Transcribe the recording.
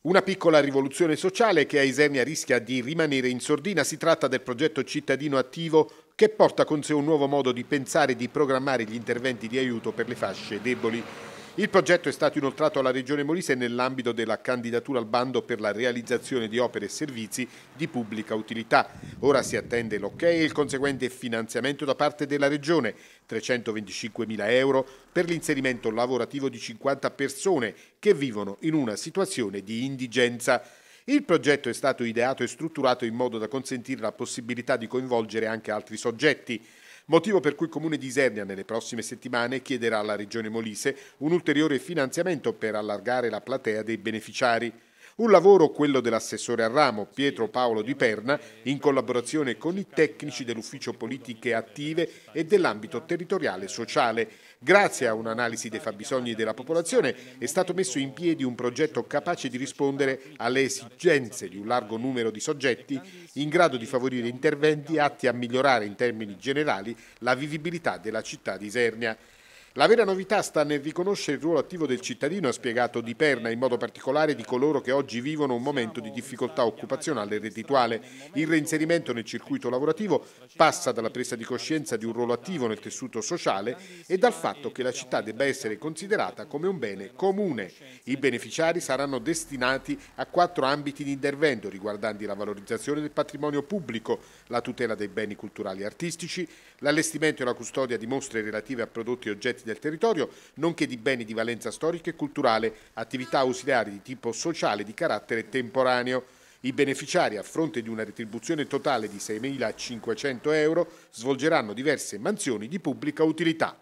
Una piccola rivoluzione sociale che a Isernia rischia di rimanere in sordina, si tratta del progetto cittadino attivo che porta con sé un nuovo modo di pensare e di programmare gli interventi di aiuto per le fasce deboli. Il progetto è stato inoltrato alla Regione Molise nell'ambito della candidatura al bando per la realizzazione di opere e servizi di pubblica utilità. Ora si attende l'ok e il conseguente finanziamento da parte della Regione, 325.000 euro per l'inserimento lavorativo di 50 persone che vivono in una situazione di indigenza. Il progetto è stato ideato e strutturato in modo da consentire la possibilità di coinvolgere anche altri soggetti. Motivo per cui il Comune di Isernia nelle prossime settimane chiederà alla Regione Molise un ulteriore finanziamento per allargare la platea dei beneficiari. Un lavoro, quello dell'assessore a ramo Pietro Paolo Di Perna, in collaborazione con i tecnici dell'Ufficio Politiche Attive e dell'ambito territoriale e sociale. Grazie a un'analisi dei fabbisogni della popolazione è stato messo in piedi un progetto capace di rispondere alle esigenze di un largo numero di soggetti in grado di favorire interventi atti a migliorare in termini generali la vivibilità della città di Isernia. La vera novità sta nel riconoscere il ruolo attivo del cittadino, ha spiegato Di Perna, in modo particolare di coloro che oggi vivono un momento di difficoltà occupazionale e reddituale. Il reinserimento nel circuito lavorativo passa dalla presa di coscienza di un ruolo attivo nel tessuto sociale e dal fatto che la città debba essere considerata come un bene comune. I beneficiari saranno destinati a quattro ambiti di intervento riguardanti la valorizzazione del patrimonio pubblico, la tutela dei beni culturali e artistici, l'allestimento e la custodia di mostre relative a prodotti e oggetti soggetti del territorio, nonché di beni di valenza storica e culturale, attività ausiliari di tipo sociale di carattere temporaneo. I beneficiari, a fronte di una retribuzione totale di 6.500 euro, svolgeranno diverse mansioni di pubblica utilità.